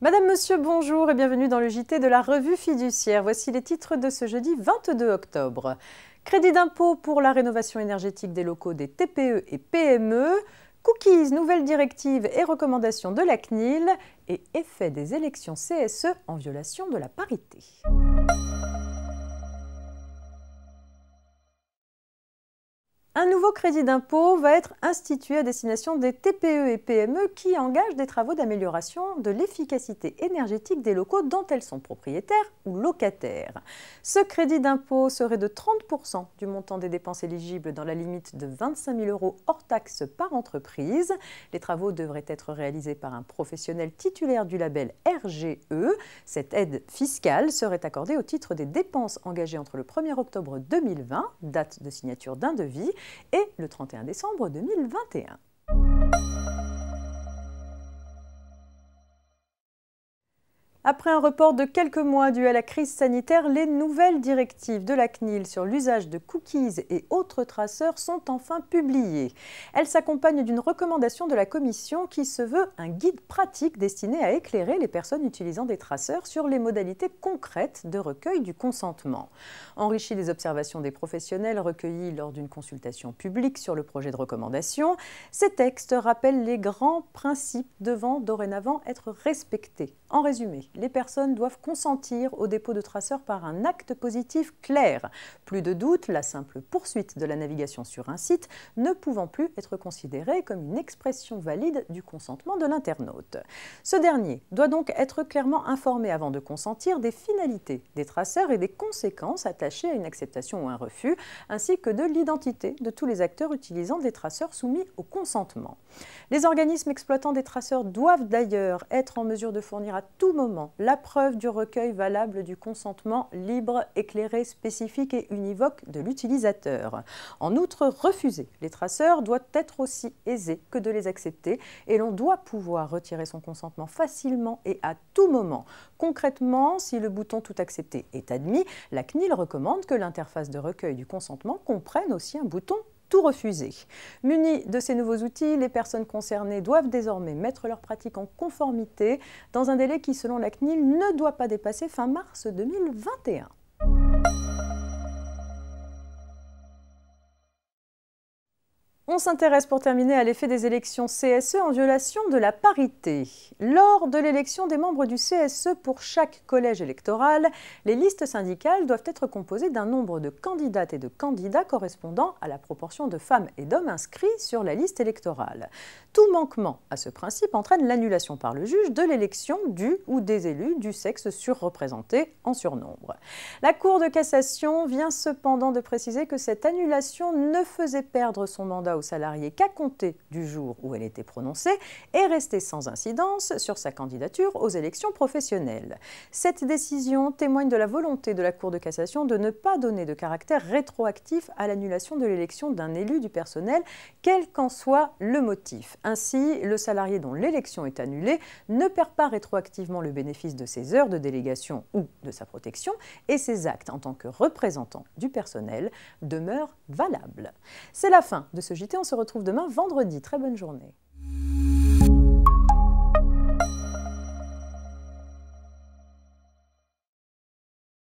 Madame, Monsieur, bonjour et bienvenue dans le JT de la revue fiduciaire. Voici les titres de ce jeudi 22 octobre. Crédit d'impôt pour la rénovation énergétique des locaux des TPE et PME. Cookies, nouvelles directives et recommandations de la CNIL et effet des élections CSE en violation de la parité. Un nouveau crédit d'impôt va être institué à destination des TPE et PME qui engagent des travaux d'amélioration de l'efficacité énergétique des locaux dont elles sont propriétaires ou locataires. Ce crédit d'impôt serait de 30% du montant des dépenses éligibles dans la limite de 25 000 euros hors taxes par entreprise. Les travaux devraient être réalisés par un professionnel titulaire du label RGE. Cette aide fiscale serait accordée au titre des dépenses engagées entre le 1er octobre 2020, date de signature d'un devis, et le 31 décembre 2021. Après un report de quelques mois dû à la crise sanitaire, les nouvelles directives de la CNIL sur l'usage de cookies et autres traceurs sont enfin publiées. Elles s'accompagnent d'une recommandation de la Commission qui se veut un guide pratique destiné à éclairer les personnes utilisant des traceurs sur les modalités concrètes de recueil du consentement. Enrichi des observations des professionnels recueillies lors d'une consultation publique sur le projet de recommandation, ces textes rappellent les grands principes devant dorénavant être respectés. En résumé, les personnes doivent consentir au dépôt de traceurs par un acte positif clair. Plus de doute, la simple poursuite de la navigation sur un site ne pouvant plus être considérée comme une expression valide du consentement de l'internaute. Ce dernier doit donc être clairement informé avant de consentir des finalités des traceurs et des conséquences attachées à une acceptation ou un refus, ainsi que de l'identité de tous les acteurs utilisant des traceurs soumis au consentement. Les organismes exploitant des traceurs doivent d'ailleurs être en mesure de fournir à tout moment la preuve du recueil valable du consentement libre, éclairé, spécifique et univoque de l'utilisateur. En outre, refuser les traceurs doit être aussi aisé que de les accepter et l'on doit pouvoir retirer son consentement facilement et à tout moment. Concrètement, si le bouton Tout accepter est admis, la CNIL recommande que l'interface de recueil du consentement comprenne aussi un bouton tout refusé. Munis de ces nouveaux outils, les personnes concernées doivent désormais mettre leurs pratiques en conformité dans un délai qui, selon la CNIL, ne doit pas dépasser fin mars 2021. On s'intéresse pour terminer à l'effet des élections CSE en violation de la parité. Lors de l'élection des membres du CSE pour chaque collège électoral, les listes syndicales doivent être composées d'un nombre de candidates et de candidats correspondant à la proportion de femmes et d'hommes inscrits sur la liste électorale. Tout manquement à ce principe entraîne l'annulation par le juge de l'élection du ou des élus du sexe surreprésenté en surnombre. La Cour de cassation vient cependant de préciser que cette annulation ne faisait perdre son mandat au salarié qu'à compter du jour où elle était prononcée est restée sans incidence sur sa candidature aux élections professionnelles. Cette décision témoigne de la volonté de la Cour de cassation de ne pas donner de caractère rétroactif à l'annulation de l'élection d'un élu du personnel, quel qu'en soit le motif. Ainsi, le salarié dont l'élection est annulée ne perd pas rétroactivement le bénéfice de ses heures de délégation ou de sa protection et ses actes en tant que représentant du personnel demeurent valables. C'est la fin de ce JT on se retrouve demain vendredi. Très bonne journée.